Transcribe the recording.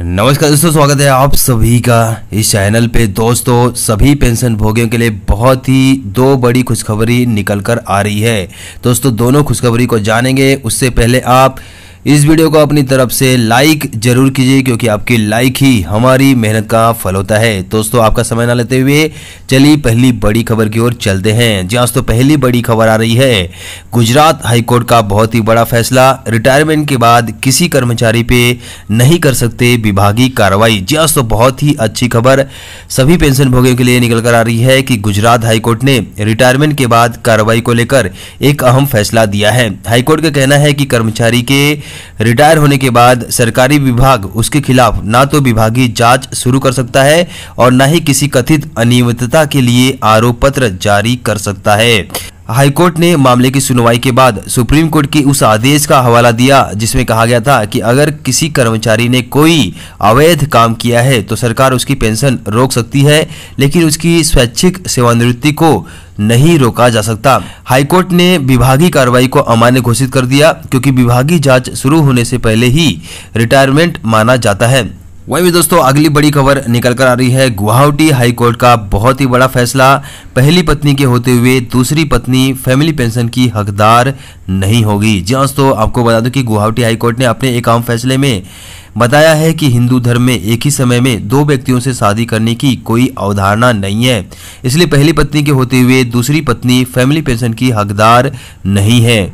नमस्कार दोस्तों स्वागत है आप सभी का इस चैनल पे दोस्तों सभी पेंशन भोगियों के लिए बहुत ही दो बड़ी खुशखबरी निकल कर आ रही है दोस्तों दोनों खुशखबरी को जानेंगे उससे पहले आप इस वीडियो को अपनी तरफ से लाइक जरूर कीजिए क्योंकि आपकी लाइक ही हमारी मेहनत का फल होता है दोस्तों आपका समय ना लेते हुए चलिए पहली बड़ी खबर की ओर चलते हैं जी आज हाँ, तो पहली बड़ी खबर आ रही है गुजरात हाईकोर्ट का बहुत ही बड़ा फैसला रिटायरमेंट के बाद किसी कर्मचारी पे नहीं कर सकते विभागीय कार्रवाई जी आज हाँ, तो बहुत ही अच्छी खबर सभी पेंशन भोगियों के लिए निकल कर आ रही है कि गुजरात हाईकोर्ट ने रिटायरमेंट के बाद कार्रवाई को लेकर एक अहम फैसला दिया है हाईकोर्ट का कहना है कि कर्मचारी के रिटायर होने के बाद सरकारी विभाग उसके खिलाफ ना तो विभागीय जांच शुरू कर सकता है और न ही किसी कथित अनियमितता के लिए आरोप पत्र जारी कर सकता है हाईकोर्ट ने मामले की सुनवाई के बाद सुप्रीम कोर्ट के उस आदेश का हवाला दिया जिसमें कहा गया था कि अगर किसी कर्मचारी ने कोई अवैध काम किया है तो सरकार उसकी पेंशन रोक सकती है लेकिन उसकी स्वैच्छिक सेवानिवृत्ति को नहीं रोका जा सकता हाईकोर्ट ने विभागीय कार्रवाई को अमान्य घोषित कर दिया क्योंकि विभागीय जांच शुरू होने से पहले ही रिटायरमेंट माना जाता है वहीं भी दोस्तों अगली बड़ी खबर निकल कर आ रही है गुवाहाटी हाईकोर्ट का बहुत ही बड़ा फैसला पहली पत्नी के होते हुए दूसरी पत्नी फैमिली पेंशन की हकदार नहीं होगी जी हाँ दोस्तों आपको बता दूं कि गुवाहाटी हाईकोर्ट ने अपने एक आम फैसले में बताया है कि हिंदू धर्म में एक ही समय में दो व्यक्तियों से शादी करने की कोई अवधारणा नहीं है इसलिए पहली पत्नी के होते हुए दूसरी पत्नी फैमिली पेंशन की हकदार नहीं है